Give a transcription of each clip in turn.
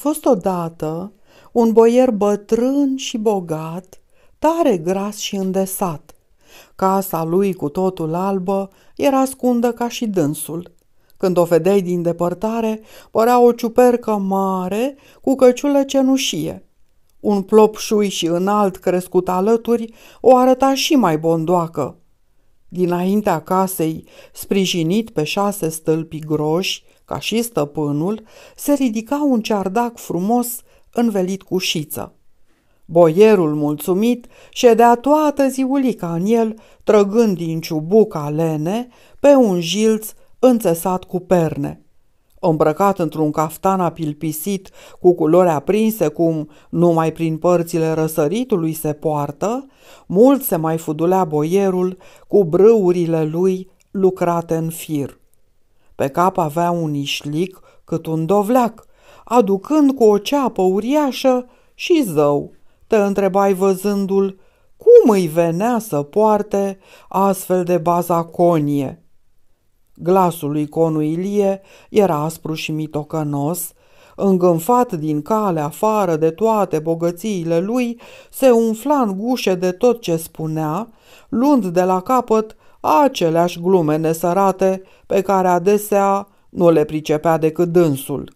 fost odată un boier bătrân și bogat, tare gras și îndesat. Casa lui cu totul albă era scundă ca și dânsul. Când o vedeai din depărtare, părea o ciupercă mare cu căciulă cenușie. Un plop șui și înalt crescut alături o arăta și mai bondoacă. Dinaintea casei, sprijinit pe șase stâlpi groși, ca și stăpânul, se ridica un ceardac frumos învelit cu șiță. Boierul mulțumit ședea toată ziulica în el, trăgând din ciubuca lene pe un jilț înțesat cu perne. Îmbrăcat într-un caftan apilpisit cu culori aprinse cum numai prin părțile răsăritului se poartă, mult se mai fudulea boierul cu brâurile lui lucrate în fir. Pe cap avea un ișlic cât un dovleac, aducând cu o ceapă uriașă și zău. Te întrebai văzându-l cum îi venea să poarte astfel de bazaconie. Glasul lui Conu Ilie era aspru și mitocănos, îngânfat din cale afară de toate bogățiile lui, se umfla în gușe de tot ce spunea, luând de la capăt aceleași glume nesărate pe care adesea nu le pricepea decât dânsul.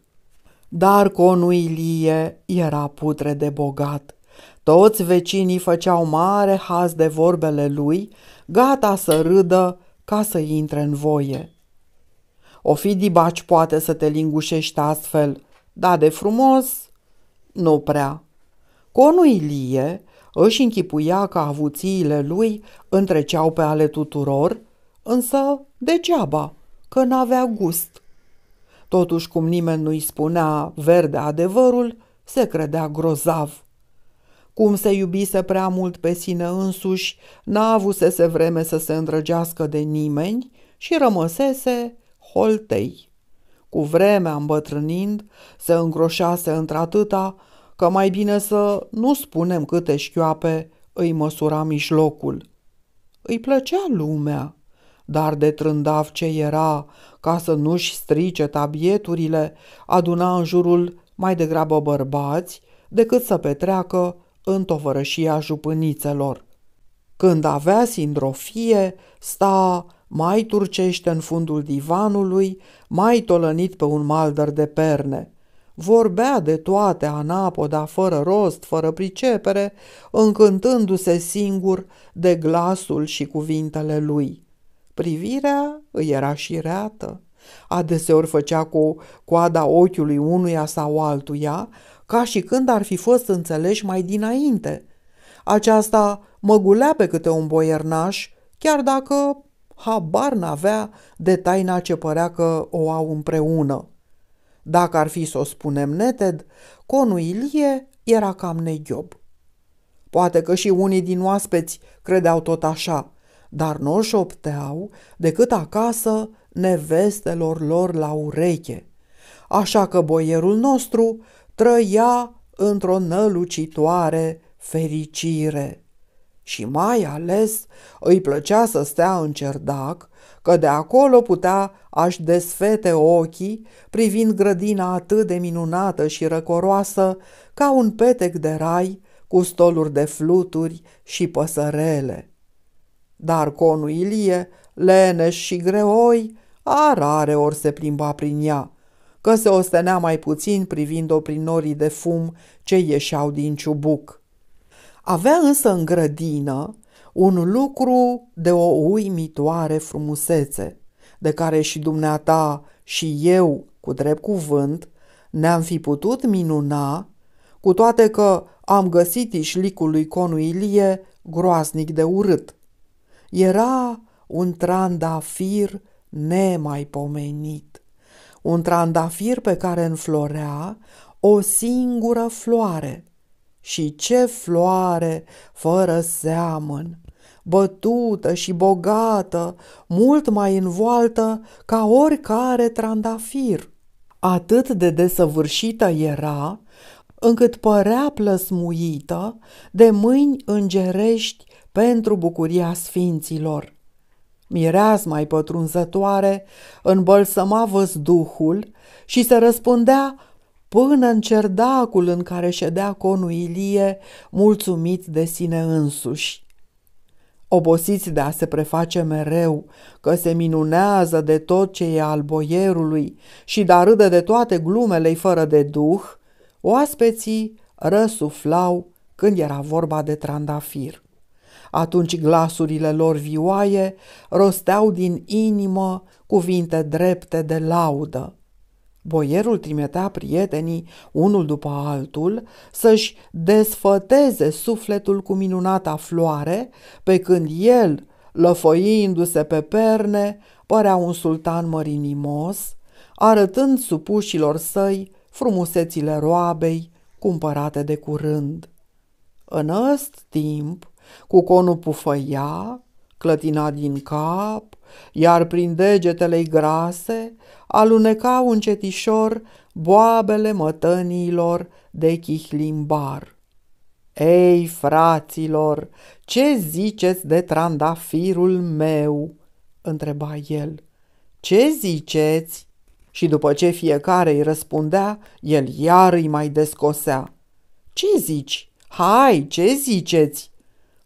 Dar conul Ilie era putre de bogat. Toți vecinii făceau mare haz de vorbele lui, gata să râdă ca să intre în voie. O fi dibaci poate să te lingușești astfel, dar de frumos, nu prea. Conul Ilie își închipuia că avuțiile lui întreceau pe ale tuturor, însă degeaba, că n-avea gust. Totuși, cum nimeni nu-i spunea verde adevărul, se credea grozav. Cum se iubise prea mult pe sine însuși, n-a avusese vreme să se îndrăgească de nimeni și rămăsese holtei. Cu vremea îmbătrânind, se îngroșase într-atâta că mai bine să nu spunem câte șchioape îi măsura mijlocul. Îi plăcea lumea, dar de trândav ce era, ca să nu-și strice tabieturile, aduna în jurul mai degrabă bărbați decât să petreacă în tovărășia jupânițelor. Când avea sindrofie, sta mai turcește în fundul divanului, mai tolănit pe un maldăr de perne – Vorbea de toate anapoda, fără rost, fără pricepere, încântându-se singur de glasul și cuvintele lui. Privirea îi era și reată. Adeseori făcea cu coada ochiului unuia sau altuia, ca și când ar fi fost înțeleși mai dinainte. Aceasta măgulea pe câte un boiernaș, chiar dacă habar n-avea de taina ce părea că o au împreună. Dacă ar fi să o spunem neted, conul Ilie era cam neghiob. Poate că și unii din oaspeți credeau tot așa, dar nu șopteau decât acasă nevestelor lor la ureche. Așa că boierul nostru trăia într-o nălucitoare fericire. Și mai ales îi plăcea să stea în cerdac, că de acolo putea aș desfete ochii, privind grădina atât de minunată și răcoroasă, ca un petec de rai cu stoluri de fluturi și păsărele. Dar conu Ilie, leneș și greoi, a rare ori se plimba prin ea, că se ostenea mai puțin privind-o prin norii de fum ce ieșeau din ciubuc. Avea însă în grădină un lucru de o uimitoare frumusețe, de care și dumneata și eu, cu drept cuvânt, ne-am fi putut minuna, cu toate că am găsit ișlicul lui Conuilie groaznic de urât. Era un trandafir nemaipomenit, un trandafir pe care înflorea o singură floare – și ce floare fără seamăn, bătută și bogată, mult mai învoaltă ca oricare trandafir. Atât de desăvârșită era, încât părea plăsmuită de mâini îngerești pentru bucuria sfinților. Mireas mai pătrunzătoare îmbălsăma văzduhul și se răspundea până în cerdacul în care ședea conul Ilie, mulțumit de sine însuși. Obosiți de a se preface mereu că se minunează de tot ce e al boierului și de râde de toate glumele fără de duh, oaspeții răsuflau când era vorba de trandafir. Atunci glasurile lor vioaie rosteau din inimă cuvinte drepte de laudă. Boierul trimitea prietenii, unul după altul, să-și desfăteze sufletul cu minunata floare, pe când el, lăfăindu-se pe perne, părea un sultan mărinimos, arătând supușilor săi frumusețile roabei cumpărate de curând. În ăst timp, cu conul pufăia, clătina din cap, iar prin degetele-i grase alunecau încetișor boabele mătăniilor de chihlimbar. Ei, fraților, ce ziceți de trandafirul meu?" întreba el. Ce ziceți?" Și după ce fiecare îi răspundea, el iar îi mai descosea. Ce zici? Hai, ce ziceți?"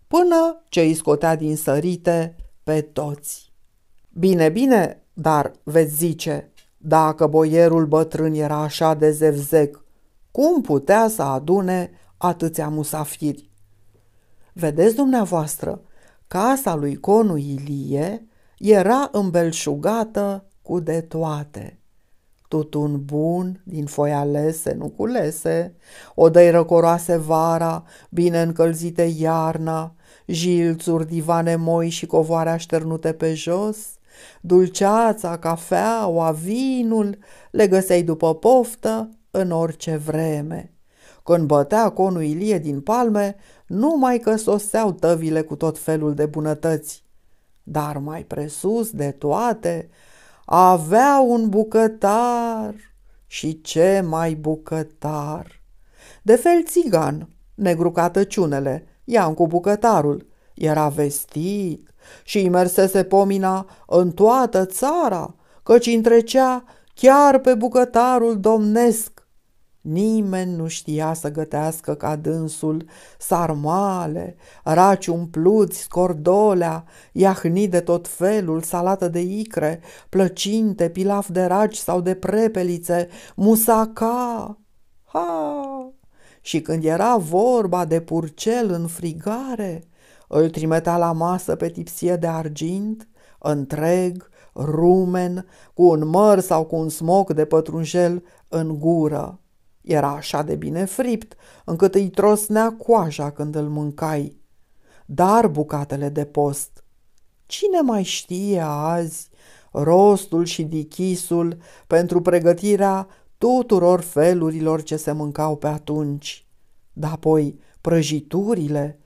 Până ce îi scotea din sărite pe toți. Bine, bine, dar veți zice, dacă boierul bătrân era așa de zevzec, cum putea să adune atâția musafiri? Vedeți dumneavoastră, casa lui Conu Ilie era îmbelșugată cu de toate. Tutun bun, din foi alese, nu culese, odăi răcoroase vara, bine încălzite iarna, jilțuri, divane moi și covoare așternute pe jos – Dulceața, cafeaua, vinul le găseai după poftă în orice vreme. Când bătea conul Ilie din palme, numai că soseau tăvile cu tot felul de bunătăți. Dar mai presus de toate, avea un bucătar și ce mai bucătar! De fel țigan, negru ca tăciunele, ia cu bucătarul, era vestit, și îi mersese pomina în toată țara, căci întrecea chiar pe bucătarul domnesc. Nimeni nu știa să gătească ca dânsul sarmale, raci umpluți, scordolea, iahni de tot felul, salată de icre, plăcinte, pilaf de raci sau de prepelițe, musaca. Ha! Și când era vorba de purcel în frigare, îl trimetea la masă pe tipsie de argint, întreg, rumen, cu un măr sau cu un smoc de pătrunjel în gură. Era așa de bine fript, încât îi trosnea coaja când îl mâncai. Dar bucatele de post. Cine mai știe azi rostul și dichisul pentru pregătirea tuturor felurilor ce se mâncau pe atunci? Dar apoi prăjiturile,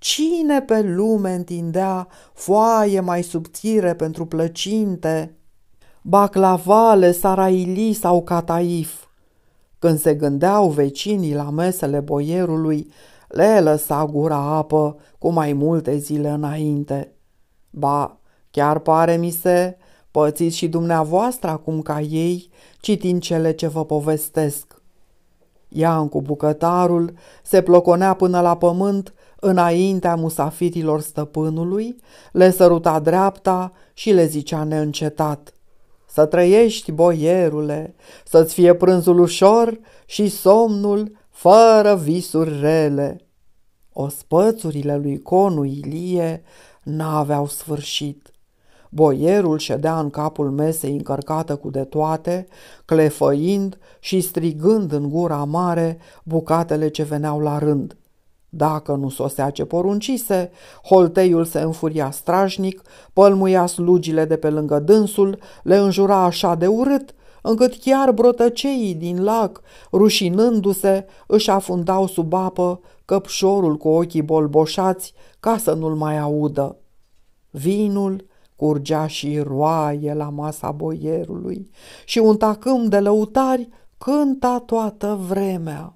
Cine pe lume întindea foaie mai subțire pentru plăcinte, baclavale, saraili sau cataif? Când se gândeau vecinii la mesele boierului, le lăsa gura apă cu mai multe zile înainte. Ba, chiar pare mi se, pățiți și dumneavoastră acum ca ei, citind cele ce vă povestesc. Ian cu bucătarul se ploconea până la pământ înaintea musafirilor stăpânului, le săruta dreapta și le zicea neîncetat – să trăiești, boierule, să-ți fie prânzul ușor și somnul fără visuri rele. Ospățurile lui Conu Ilie n-aveau sfârșit. Boierul ședea în capul mesei încărcată cu de toate, clefăind și strigând în gura mare bucatele ce veneau la rând. Dacă nu sosea ce poruncise, holteiul se înfuria strașnic, pălmuia slugile de pe lângă dânsul, le înjura așa de urât, încât chiar brotăceii din lac, rușinându-se, își afundau sub apă căpșorul cu ochii bolboșați ca să nu-l mai audă. Vinul curgea și roaie la masa boierului și un tacâm de lăutari cânta toată vremea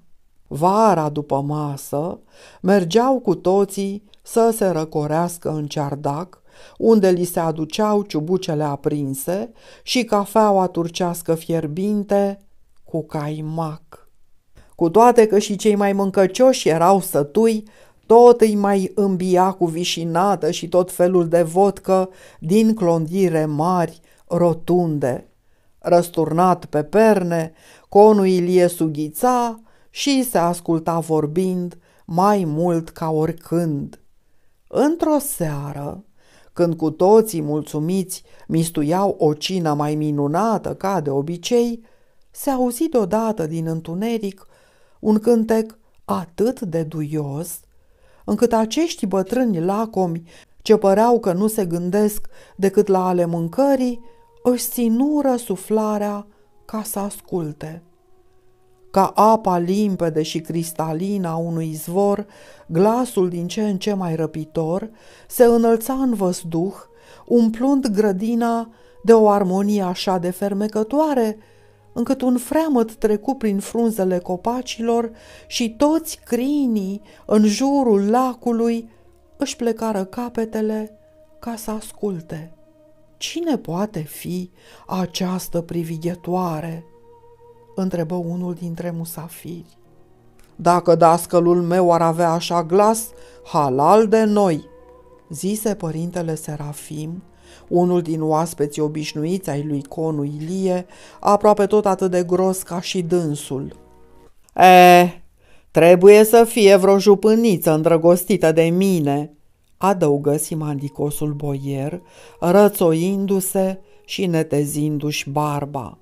vara după masă, mergeau cu toții să se răcorească în ceardac, unde li se aduceau ciubucele aprinse și cafeaua turcească fierbinte cu caimac. Cu toate că și cei mai mâncăcioși erau sătui, tot îi mai îmbia cu vișinată și tot felul de vodcă din clondire mari, rotunde. Răsturnat pe perne, conul Ilie sughița, și se asculta vorbind mai mult ca oricând. Într-o seară, când cu toții mulțumiți mistuiau o cină mai minunată ca de obicei, se auzi deodată din întuneric un cântec atât de duios, încât acești bătrâni lacomi, ce păreau că nu se gândesc decât la ale mâncării, își sinură suflarea ca să asculte ca apa limpede și cristalină a unui izvor, glasul din ce în ce mai răpitor, se înălța în văzduh, umplând grădina de o armonie așa de fermecătoare, încât un freamăt trecu prin frunzele copacilor și toți crinii în jurul lacului își plecară capetele ca să asculte. Cine poate fi această privighetoare? întrebă unul dintre musafiri. Dacă dascălul meu ar avea așa glas, halal de noi, zise părintele Serafim, unul din oaspeții obișnuiți ai lui Conu Ilie, aproape tot atât de gros ca și dânsul. E, eh, trebuie să fie vreo jupâniță îndrăgostită de mine, adăugă simandicosul boier, rățoindu-se și netezindu-și barba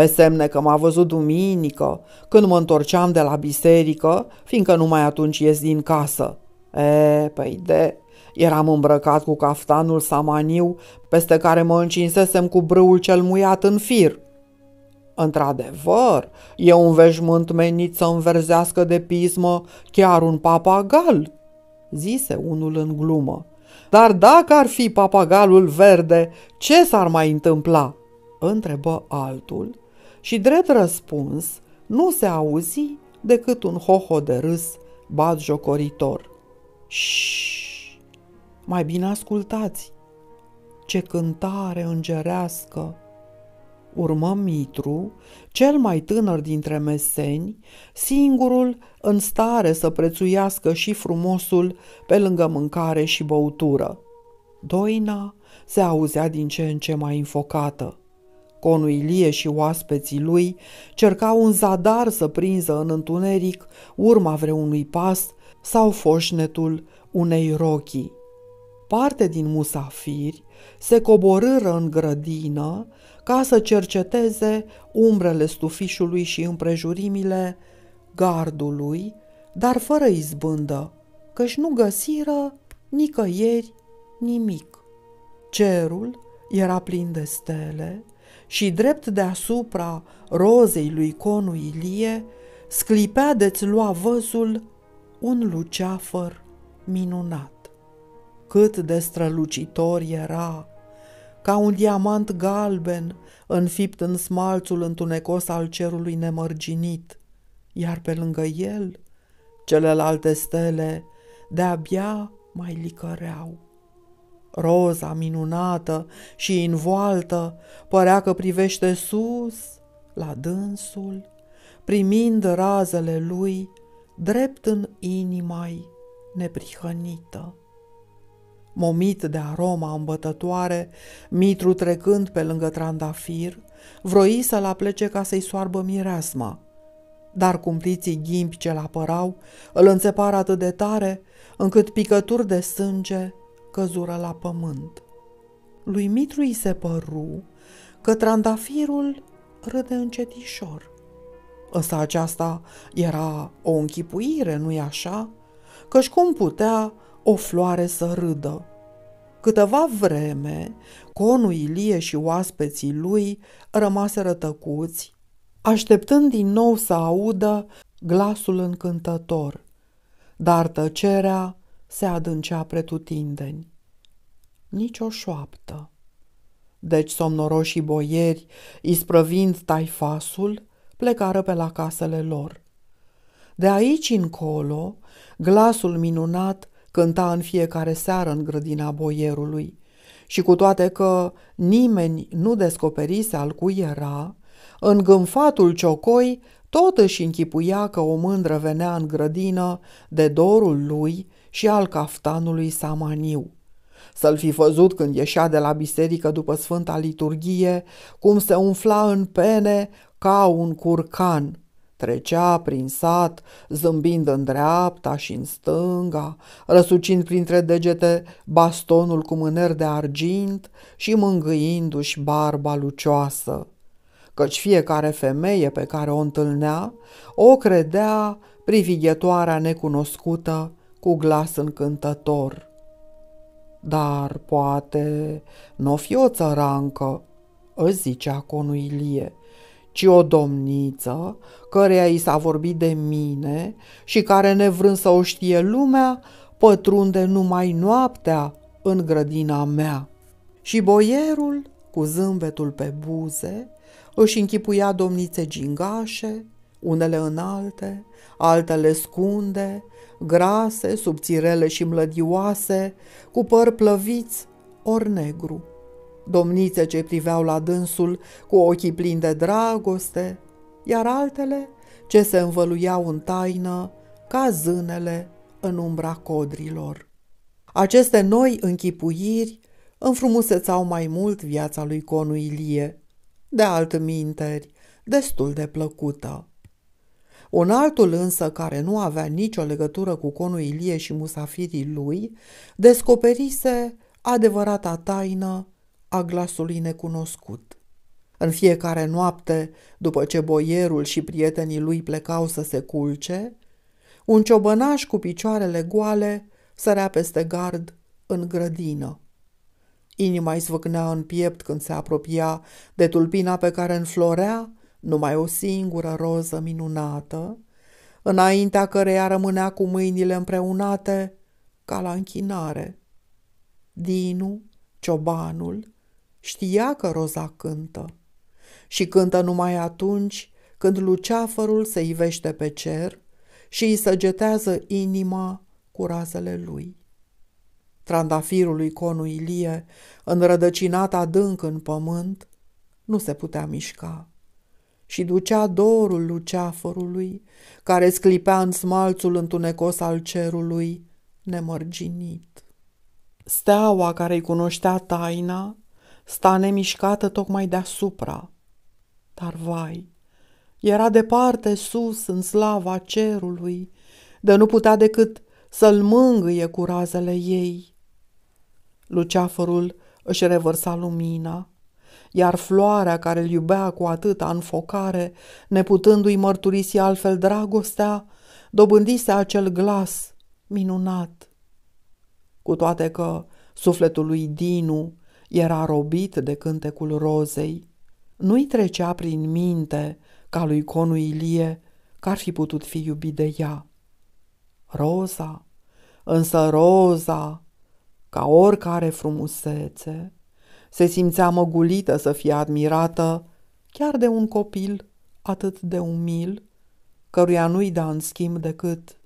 pe semne că m-a văzut duminică, când mă întorceam de la biserică, fiindcă numai atunci ies din casă. E, păi de, eram îmbrăcat cu caftanul samaniu, peste care mă încinsesem cu brâul cel muiat în fir. Într-adevăr, e un veșmânt menit să înverzească de pismă chiar un papagal, zise unul în glumă. Dar dacă ar fi papagalul verde, ce s-ar mai întâmpla? întrebă altul, și drept răspuns nu se auzi decât un hoho de râs bat jocoritor. Mai bine ascultați! Ce cântare îngerească! Urmă Mitru, cel mai tânăr dintre meseni, singurul în stare să prețuiască și frumosul pe lângă mâncare și băutură. Doina se auzea din ce în ce mai înfocată. Conul Ilie și oaspeții lui cercau un zadar să prinză în întuneric urma vreunui pas sau foșnetul unei rochii. Parte din musafiri se coborâră în grădină ca să cerceteze umbrele stufișului și împrejurimile gardului, dar fără izbândă, căci nu găsiră nicăieri nimic. Cerul era plin de stele, și drept deasupra rozei lui Conu Ilie, sclipea de-ți lua văzul un luceafăr minunat. Cât de strălucitor era, ca un diamant galben înfipt în smalțul întunecos al cerului nemărginit, iar pe lângă el celelalte stele de-abia mai licăreau. Roza minunată și învoaltă, părea că privește sus, la dânsul, primind razele lui drept în inimai neprihănită. Momit de aroma îmbătătoare, Mitru trecând pe lângă trandafir, vroi să-l aplece ca să-i soarbă mireasma. Dar cumpliții ghimbi ce-l apărau îl înțepară atât de tare, încât picături de sânge căzură la pământ. Lui Mitru îi se păru că trandafirul râde încetișor. Însă aceasta era o închipuire, nu-i așa? Căci cum putea o floare să râdă? Câteva vreme, conul Ilie și oaspeții lui rămaseră tăcuți, așteptând din nou să audă glasul încântător. Dar tăcerea se adâncea pretutindeni. Nici o șoaptă. Deci somnoroșii boieri, isprăvind taifasul, plecară pe la casele lor. De aici încolo, glasul minunat cânta în fiecare seară în grădina boierului și cu toate că nimeni nu descoperise al cui era, în gânfatul ciocoi tot își închipuia că o mândră venea în grădină de dorul lui și al caftanului Samaniu. Să-l fi văzut când ieșea de la biserică după Sfânta Liturghie, cum se umfla în pene ca un curcan. Trecea prin sat, zâmbind în dreapta și în stânga, răsucind printre degete bastonul cu mâner de argint și mângâindu-și barba lucioasă. Căci fiecare femeie pe care o întâlnea o credea privighetoarea necunoscută cu glas încântător. Dar poate nu fi o țărancă, îți zicea conuilie, ci o domniță căreia i s-a vorbit de mine și care, nevrând să o știe lumea, pătrunde numai noaptea în grădina mea. Și boierul, cu zâmbetul pe buze, își închipuia domnițe gingașe, unele înalte, altele scunde, grase, subțirele și mlădioase, cu păr plăviți ori negru. Domnițe ce priveau la dânsul cu ochii plini de dragoste, iar altele ce se învăluiau în taină ca zânele în umbra codrilor. Aceste noi închipuiri înfrumusețau mai mult viața lui Conu Ilie, de altminteri, destul de plăcută. Un altul însă, care nu avea nicio legătură cu conul Ilie și musafirii lui, descoperise adevărata taină a glasului necunoscut. În fiecare noapte, după ce boierul și prietenii lui plecau să se culce, un ciobănaș cu picioarele goale sărea peste gard în grădină. Inima îi zvâcnea în piept când se apropia de tulpina pe care înflorea numai o singură roză minunată, înaintea căreia rămânea cu mâinile împreunate ca la închinare. Dinu, ciobanul, știa că roza cântă și cântă numai atunci când luceafărul se ivește pe cer și îi săgetează inima cu razele lui. Trandafirul lui Conu Ilie, înrădăcinat adânc în pământ, nu se putea mișca și ducea dorul luceafărului, care sclipea în smalțul întunecos al cerului, nemărginit. Steaua care-i cunoștea taina sta nemișcată tocmai deasupra, dar vai, era departe sus în slava cerului, de nu putea decât să-l mângâie cu razele ei. Luceafărul își revărsa lumina, iar floarea care îl iubea cu atâta înfocare, neputându-i mărturisi altfel dragostea, dobândise acel glas minunat. Cu toate că sufletul lui Dinu era robit de cântecul rozei, nu-i trecea prin minte ca lui Conu Ilie că ar fi putut fi iubit de ea. Roza, însă roza, ca oricare frumusețe, se simțea măgulită să fie admirată chiar de un copil atât de umil, căruia nu-i da în schimb decât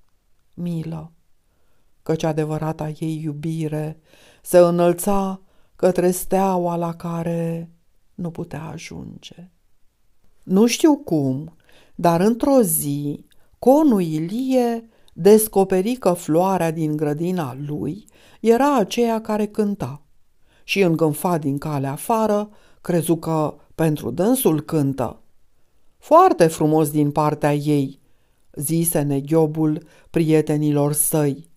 milă, căci adevărata ei iubire se înălța către steaua la care nu putea ajunge. Nu știu cum, dar într-o zi, conul Ilie descoperi că floarea din grădina lui era aceea care cânta și îngânfat din calea afară, crezu că pentru dânsul cântă. Foarte frumos din partea ei, zise neghiobul prietenilor săi.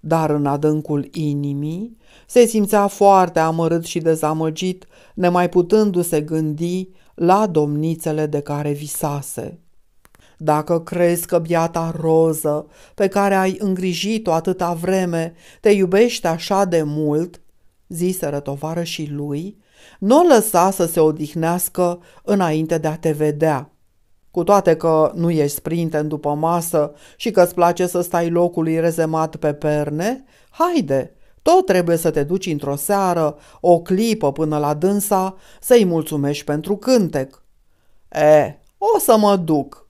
Dar în adâncul inimii se simțea foarte amărât și dezamăgit, nemai putându-se gândi la domnițele de care visase. Dacă crezi că biata roză pe care ai îngrijit-o atâta vreme te iubește așa de mult, ziseră tovarășii lui, nu o lăsa să se odihnească înainte de a te vedea. Cu toate că nu ești sprinten după masă și că îți place să stai locului rezemat pe perne, haide, tot trebuie să te duci într-o seară, o clipă până la dânsa, să-i mulțumești pentru cântec. E, o să mă duc.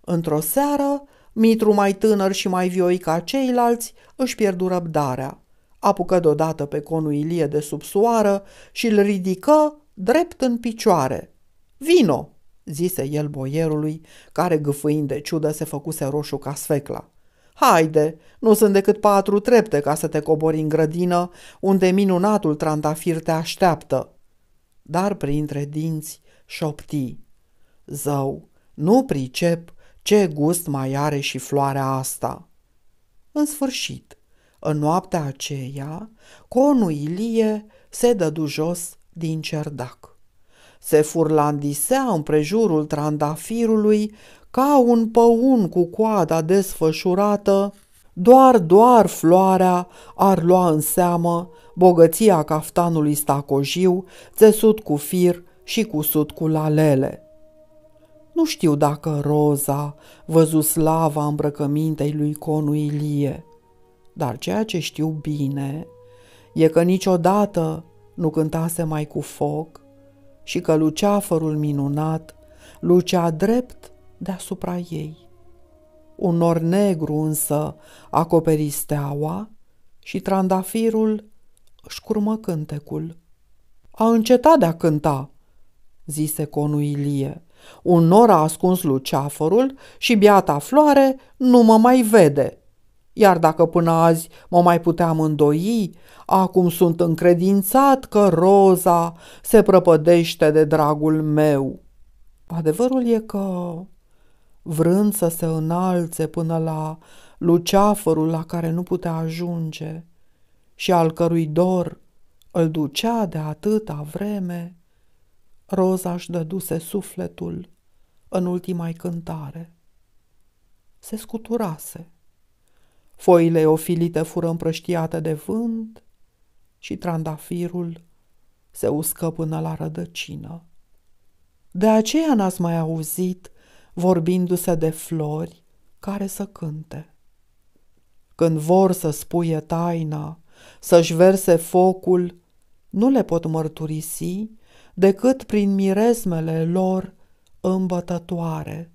Într-o seară, Mitru mai tânăr și mai vioi ca ceilalți își pierdu răbdarea apucă deodată pe conul Ilie de sub soară și îl ridică drept în picioare. Vino, zise el boierului, care gâfâind de ciudă se făcuse roșu ca sfecla. Haide, nu sunt decât patru trepte ca să te cobori în grădină, unde minunatul trandafir te așteaptă. Dar printre dinți șopti. Zău, nu pricep ce gust mai are și floarea asta. În sfârșit, în noaptea aceea, Conu Ilie se dădu jos din cerdac. Se furlandisea împrejurul trandafirului ca un păun cu coada desfășurată, doar, doar floarea ar lua în seamă bogăția caftanului stacojiu, țesut cu fir și cusut cu lalele. Nu știu dacă Roza văzu slava îmbrăcămintei lui Conu Ilie – dar ceea ce știu bine e că niciodată nu cântase mai cu foc și că luceafărul minunat lucea drept deasupra ei. Un nor negru însă acoperi steaua și trandafirul își curmă cântecul. A încetat de a cânta, zise conul Ilie. Un nor a ascuns luceafărul și biata floare nu mă mai vede iar dacă până azi mă mai puteam îndoi, acum sunt încredințat că roza se prăpădește de dragul meu. Adevărul e că, vrând să se înalțe până la luceafărul la care nu putea ajunge și al cărui dor îl ducea de atâta vreme, roza își dăduse sufletul în ultima cântare. Se scuturase foile ofilite fură împrăștiate de vânt și trandafirul se uscă până la rădăcină. De aceea n-ați mai auzit vorbindu-se de flori care să cânte. Când vor să spuie taina, să-și verse focul, nu le pot mărturisi decât prin miresmele lor îmbătătoare